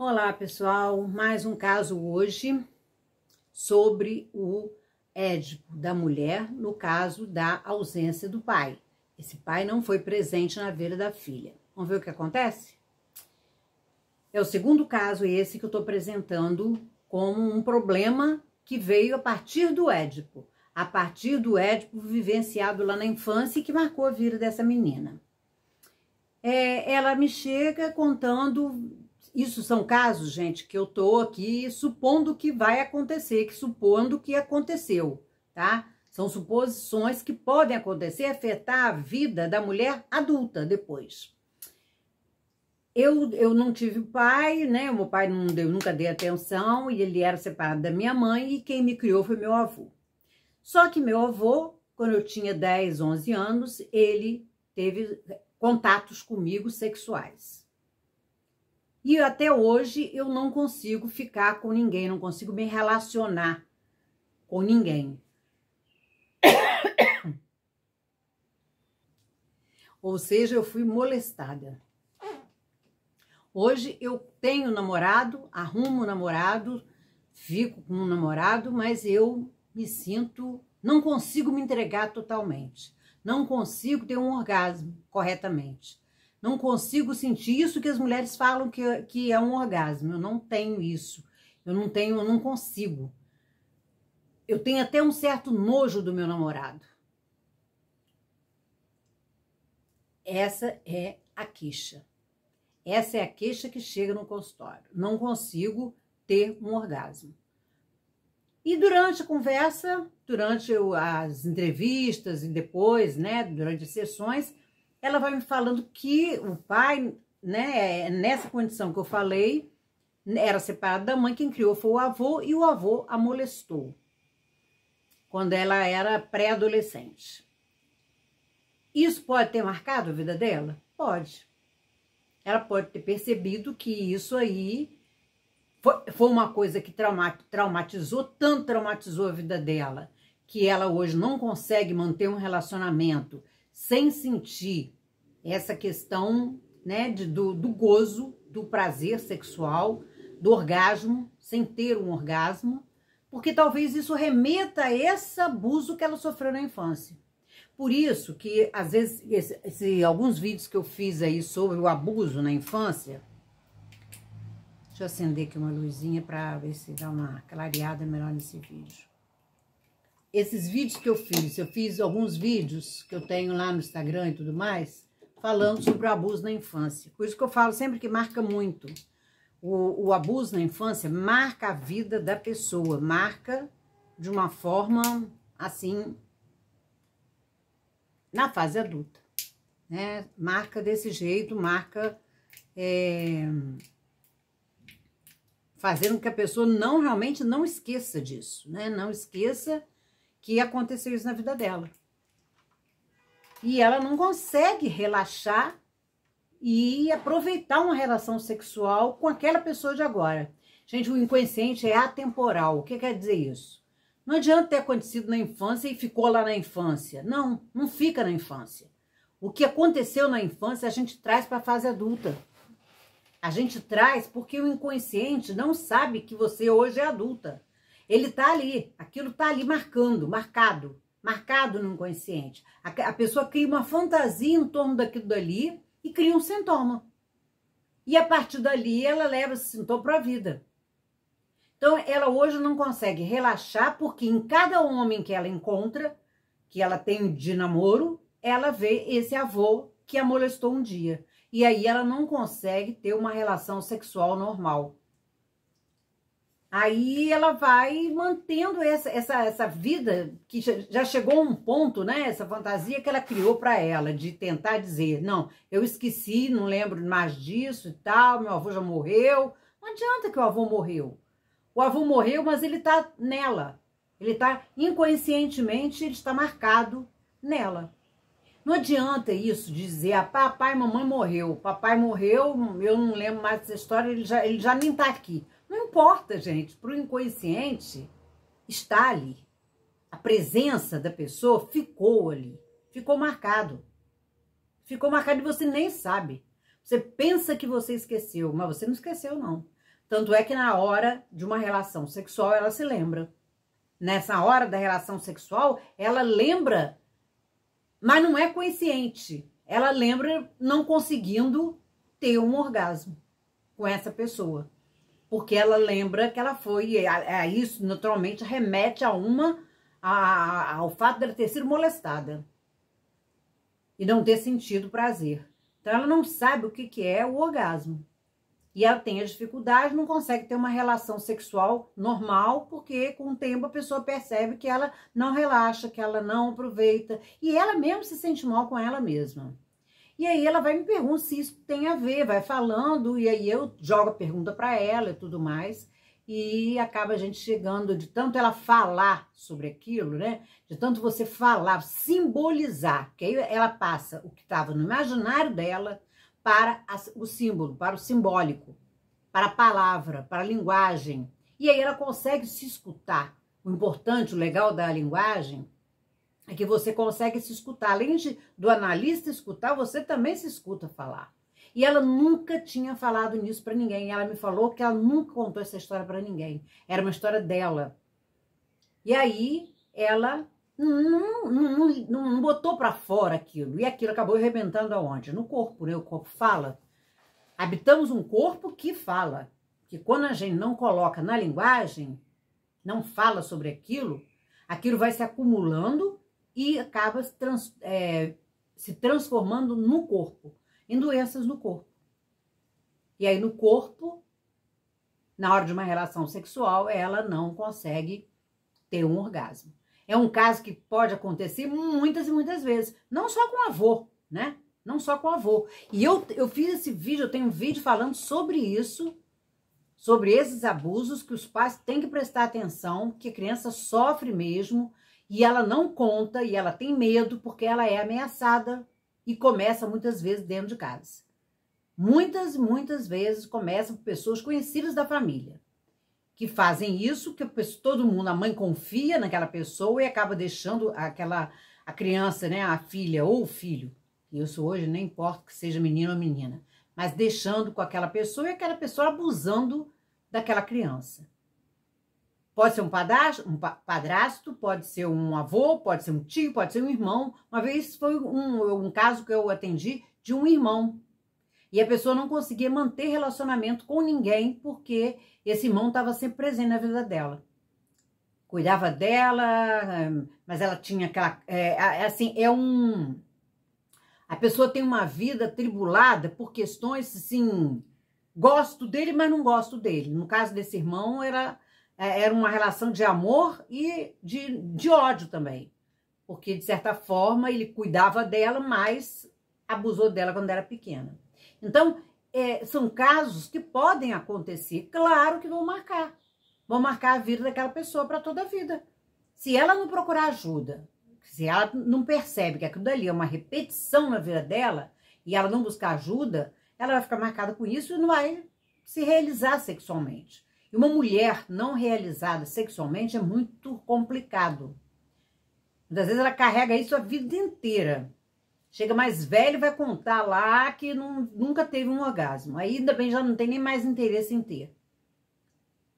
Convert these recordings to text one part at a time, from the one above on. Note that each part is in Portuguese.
Olá, pessoal. Mais um caso hoje sobre o édipo da mulher no caso da ausência do pai. Esse pai não foi presente na vida da filha. Vamos ver o que acontece? É o segundo caso esse que eu estou apresentando como um problema que veio a partir do édipo, a partir do édipo vivenciado lá na infância e que marcou a vida dessa menina. É, ela me chega contando isso são casos, gente, que eu tô aqui supondo que vai acontecer, que supondo que aconteceu, tá? São suposições que podem acontecer afetar a vida da mulher adulta depois. Eu, eu não tive pai, né? O meu pai não deu, nunca dei atenção e ele era separado da minha mãe e quem me criou foi meu avô. Só que meu avô, quando eu tinha 10, 11 anos, ele teve contatos comigo sexuais. E até hoje eu não consigo ficar com ninguém, não consigo me relacionar com ninguém. Ou seja, eu fui molestada. Hoje eu tenho namorado, arrumo namorado, fico com um namorado, mas eu me sinto, não consigo me entregar totalmente. Não consigo ter um orgasmo corretamente. Não consigo sentir isso que as mulheres falam que, que é um orgasmo. Eu não tenho isso. Eu não tenho, eu não consigo. Eu tenho até um certo nojo do meu namorado. Essa é a queixa. Essa é a queixa que chega no consultório. Não consigo ter um orgasmo. E durante a conversa, durante as entrevistas e depois, né, durante as sessões, ela vai me falando que o pai, né, nessa condição que eu falei, era separado da mãe, quem criou foi o avô e o avô a molestou quando ela era pré-adolescente. Isso pode ter marcado a vida dela? Pode. Ela pode ter percebido que isso aí foi, foi uma coisa que traumatizou, tanto traumatizou a vida dela, que ela hoje não consegue manter um relacionamento sem sentir essa questão né, de, do, do gozo, do prazer sexual, do orgasmo, sem ter um orgasmo, porque talvez isso remeta a esse abuso que ela sofreu na infância. Por isso que, às vezes, esse, esse, alguns vídeos que eu fiz aí sobre o abuso na infância, deixa eu acender aqui uma luzinha para ver se dá uma clareada melhor nesse vídeo esses vídeos que eu fiz, eu fiz alguns vídeos que eu tenho lá no Instagram e tudo mais, falando sobre o abuso na infância. Por isso que eu falo sempre que marca muito. O, o abuso na infância marca a vida da pessoa, marca de uma forma, assim, na fase adulta, né? Marca desse jeito, marca é, fazendo com que a pessoa não realmente não esqueça disso, né? Não esqueça que aconteceu isso na vida dela. E ela não consegue relaxar e aproveitar uma relação sexual com aquela pessoa de agora. Gente, o inconsciente é atemporal. O que quer dizer isso? Não adianta ter acontecido na infância e ficou lá na infância. Não, não fica na infância. O que aconteceu na infância a gente traz para a fase adulta. A gente traz porque o inconsciente não sabe que você hoje é adulta. Ele tá ali, aquilo tá ali marcando, marcado, marcado no inconsciente. A, a pessoa cria uma fantasia em torno daquilo dali e cria um sintoma. E a partir dali ela leva esse sintoma para a vida. Então ela hoje não consegue relaxar porque em cada homem que ela encontra, que ela tem de namoro, ela vê esse avô que a molestou um dia. E aí ela não consegue ter uma relação sexual normal. Aí ela vai mantendo essa, essa, essa vida que já chegou a um ponto, né? Essa fantasia que ela criou para ela, de tentar dizer: não, eu esqueci, não lembro mais disso e tal, meu avô já morreu. Não adianta que o avô morreu. O avô morreu, mas ele está nela. Ele está inconscientemente, ele está marcado nela. Não adianta isso dizer, ah, papai e mamãe morreu, papai morreu, eu não lembro mais dessa história, ele já, ele já nem está aqui. Não importa, gente, para o inconsciente está ali. A presença da pessoa ficou ali, ficou marcado. Ficou marcado e você nem sabe. Você pensa que você esqueceu, mas você não esqueceu, não. Tanto é que na hora de uma relação sexual ela se lembra. Nessa hora da relação sexual, ela lembra, mas não é consciente. Ela lembra não conseguindo ter um orgasmo com essa pessoa porque ela lembra que ela foi, é a isso naturalmente remete a uma, a, ao fato dela ter sido molestada e não ter sentido prazer. Então ela não sabe o que, que é o orgasmo. E ela tem a dificuldade, não consegue ter uma relação sexual normal, porque com o tempo a pessoa percebe que ela não relaxa, que ela não aproveita, e ela mesmo se sente mal com ela mesma. E aí ela vai me perguntar se isso tem a ver, vai falando, e aí eu jogo a pergunta para ela e tudo mais. E acaba a gente chegando de tanto ela falar sobre aquilo, né? De tanto você falar, simbolizar, que aí ela passa o que estava no imaginário dela para a, o símbolo, para o simbólico, para a palavra, para a linguagem. E aí ela consegue se escutar. O importante, o legal da linguagem é que você consegue se escutar. Além de, do analista escutar, você também se escuta falar. E ela nunca tinha falado nisso para ninguém. Ela me falou que ela nunca contou essa história para ninguém. Era uma história dela. E aí ela não, não, não, não botou para fora aquilo. E aquilo acabou arrebentando aonde? No corpo, né? O corpo fala. Habitamos um corpo que fala. Que quando a gente não coloca na linguagem, não fala sobre aquilo, aquilo vai se acumulando e acaba se, trans, é, se transformando no corpo, em doenças no corpo. E aí no corpo, na hora de uma relação sexual, ela não consegue ter um orgasmo. É um caso que pode acontecer muitas e muitas vezes, não só com avô, né? Não só com avô. E eu, eu fiz esse vídeo, eu tenho um vídeo falando sobre isso, sobre esses abusos que os pais têm que prestar atenção, que a criança sofre mesmo, e ela não conta e ela tem medo porque ela é ameaçada e começa muitas vezes dentro de casa. Muitas, muitas vezes começa por pessoas conhecidas da família que fazem isso, que todo mundo, a mãe confia naquela pessoa e acaba deixando aquela a criança, né, a filha ou o filho. Isso hoje nem importa que seja menino ou menina, mas deixando com aquela pessoa e aquela pessoa abusando daquela criança. Pode ser um padrasto, um padrasto, pode ser um avô, pode ser um tio, pode ser um irmão. Uma vez foi um, um caso que eu atendi de um irmão. E a pessoa não conseguia manter relacionamento com ninguém porque esse irmão estava sempre presente na vida dela. Cuidava dela, mas ela tinha aquela. É, é, é, assim, é um. A pessoa tem uma vida tribulada por questões assim. Gosto dele, mas não gosto dele. No caso desse irmão, era é, era uma relação de amor e de, de ódio também. Porque, de certa forma, ele cuidava dela, mas abusou dela quando era pequena. Então, é, são casos que podem acontecer, claro que vão marcar. Vão marcar a vida daquela pessoa para toda a vida. Se ela não procurar ajuda, se ela não percebe que aquilo dali é uma repetição na vida dela e ela não buscar ajuda, ela vai ficar marcada com isso e não vai se realizar sexualmente. E uma mulher não realizada sexualmente é muito complicado. Muitas vezes ela carrega isso a vida inteira. Chega mais velho vai contar lá que não, nunca teve um orgasmo. Aí ainda bem já não tem nem mais interesse em ter.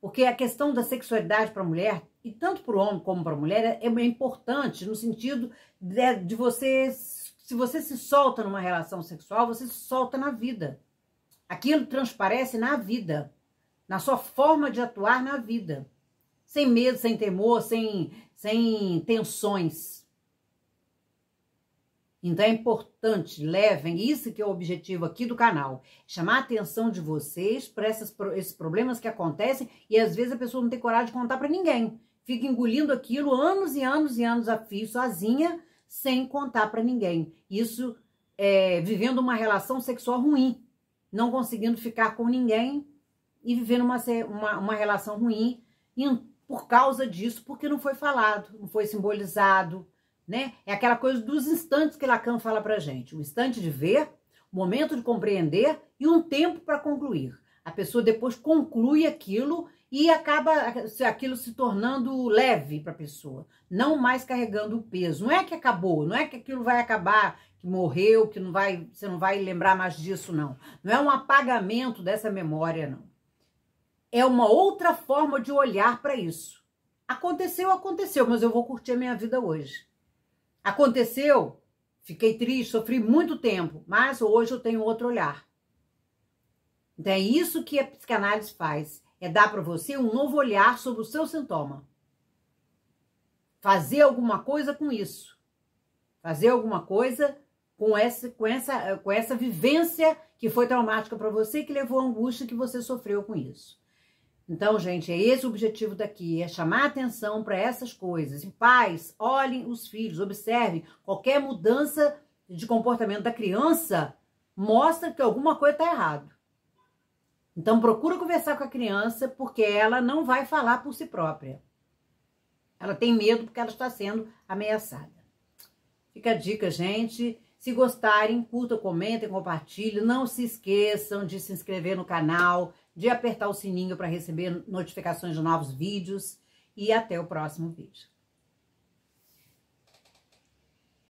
Porque a questão da sexualidade para a mulher, e tanto para o homem como para a mulher, é, é importante no sentido de, de você. Se você se solta numa relação sexual, você se solta na vida. Aquilo transparece na vida na sua forma de atuar na vida. Sem medo, sem temor, sem, sem tensões. Então é importante, levem, isso que é o objetivo aqui do canal, chamar a atenção de vocês para esses problemas que acontecem e às vezes a pessoa não tem coragem de contar para ninguém. Fica engolindo aquilo anos e anos e anos a fio, sozinha, sem contar para ninguém. Isso é vivendo uma relação sexual ruim, não conseguindo ficar com ninguém, e vivendo uma, uma, uma relação ruim por causa disso, porque não foi falado, não foi simbolizado, né? É aquela coisa dos instantes que Lacan fala pra gente, o instante de ver, o momento de compreender e um tempo para concluir. A pessoa depois conclui aquilo e acaba aquilo se tornando leve para a pessoa, não mais carregando o peso. Não é que acabou, não é que aquilo vai acabar, que morreu, que não vai, você não vai lembrar mais disso não. Não é um apagamento dessa memória não é uma outra forma de olhar para isso. Aconteceu, aconteceu, mas eu vou curtir a minha vida hoje. Aconteceu, fiquei triste, sofri muito tempo, mas hoje eu tenho outro olhar. Então é isso que a psicanálise faz, é dar para você um novo olhar sobre o seu sintoma. Fazer alguma coisa com isso. Fazer alguma coisa com essa, com essa, com essa vivência que foi traumática para você que levou a angústia que você sofreu com isso. Então, gente, é esse o objetivo daqui, é chamar atenção para essas coisas. E pais, olhem os filhos, observem qualquer mudança de comportamento da criança mostra que alguma coisa está errado. Então procura conversar com a criança porque ela não vai falar por si própria. Ela tem medo porque ela está sendo ameaçada. Fica a dica, gente. Se gostarem, curta, comentem, compartilhem. Não se esqueçam de se inscrever no canal, de apertar o sininho para receber notificações de novos vídeos e até o próximo vídeo.